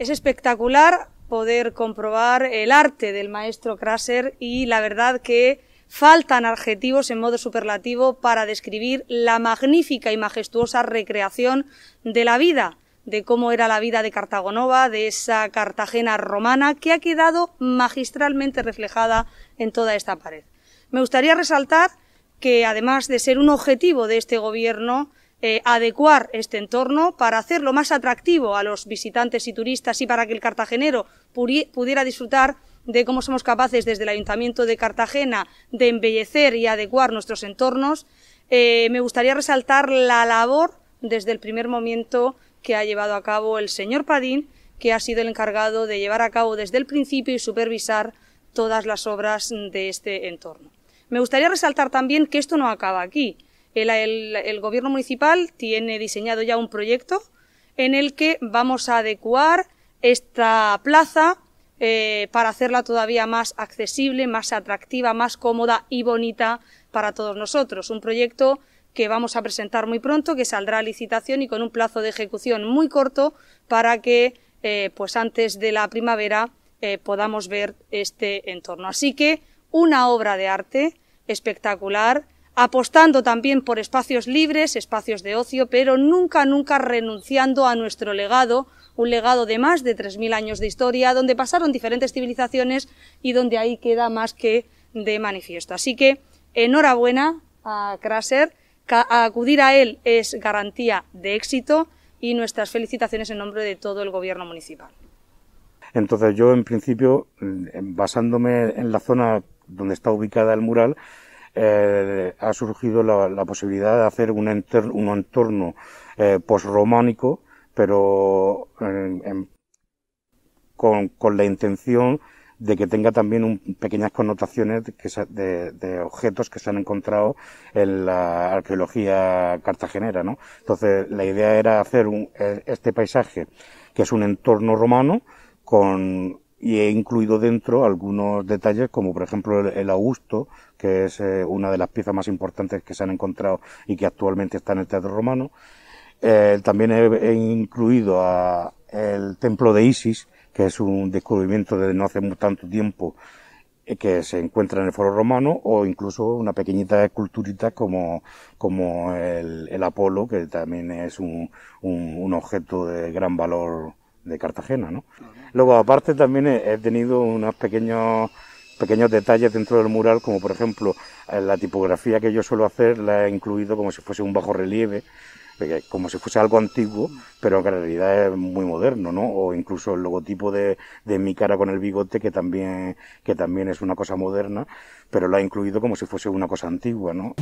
Es espectacular poder comprobar el arte del maestro Kraser y la verdad que faltan adjetivos en modo superlativo para describir la magnífica y majestuosa recreación de la vida, de cómo era la vida de Cartagonova, de esa Cartagena romana que ha quedado magistralmente reflejada en toda esta pared. Me gustaría resaltar que, además de ser un objetivo de este gobierno, eh, adecuar este entorno para hacerlo más atractivo a los visitantes y turistas y para que el cartagenero pudiera disfrutar de cómo somos capaces desde el Ayuntamiento de Cartagena de embellecer y adecuar nuestros entornos, eh, me gustaría resaltar la labor desde el primer momento que ha llevado a cabo el señor Padín, que ha sido el encargado de llevar a cabo desde el principio y supervisar todas las obras de este entorno. Me gustaría resaltar también que esto no acaba aquí. El, gobierno municipal tiene diseñado ya un proyecto en el que vamos a adecuar esta plaza eh, para hacerla todavía más accesible, más atractiva, más cómoda y bonita para todos nosotros. Un proyecto que vamos a presentar muy pronto, que saldrá a licitación y con un plazo de ejecución muy corto para que eh, pues antes de la primavera eh, podamos ver este entorno. Así que una obra de arte espectacular apostando también por espacios libres, espacios de ocio, pero nunca, nunca renunciando a nuestro legado, un legado de más de 3.000 años de historia, donde pasaron diferentes civilizaciones y donde ahí queda más que de manifiesto. Así que enhorabuena a Kraser, acudir a él es garantía de éxito y nuestras felicitaciones en nombre de todo el gobierno municipal. Entonces yo en principio, mm, basándome en la zona donde está ubicada el mural, eh, ha surgido la, posibilidad de hacer un, entorno, un entorno eh, pero eh, con, la intención de que tenga también pequeñas connotaciones de, objetos que se han encontrado en la arqueología cartagenera, ¿no? Entonces, la idea era hacer este paisaje, que es un entorno romano, con y he incluido dentro algunos detalles como por ejemplo el, Augusto, que es eh, una de las piezas más importantes que se han encontrado y que actualmente está en el Teatro Romano. Eh, también he, incluido a el templo de Isis, que es un descubrimiento de no hace tanto tiempo eh, que se encuentra en el foro romano o incluso una pequeñita esculturita como, como el, Apolo, que también es un objeto de gran valor de Cartagena, ¿no? Luego, aparte, también he, tenido unos pequeños pequeños detalles dentro del mural, como por ejemplo eh, la tipografía que yo suelo hacer, la he incluido como si fuese un bajo relieve, como si fuese algo antiguo, pero que en realidad es muy moderno, ¿no? O incluso el logotipo de, de mi cara con el bigote, que también, que también es una cosa moderna, pero la he incluido como si fuese una cosa antigua, ¿no?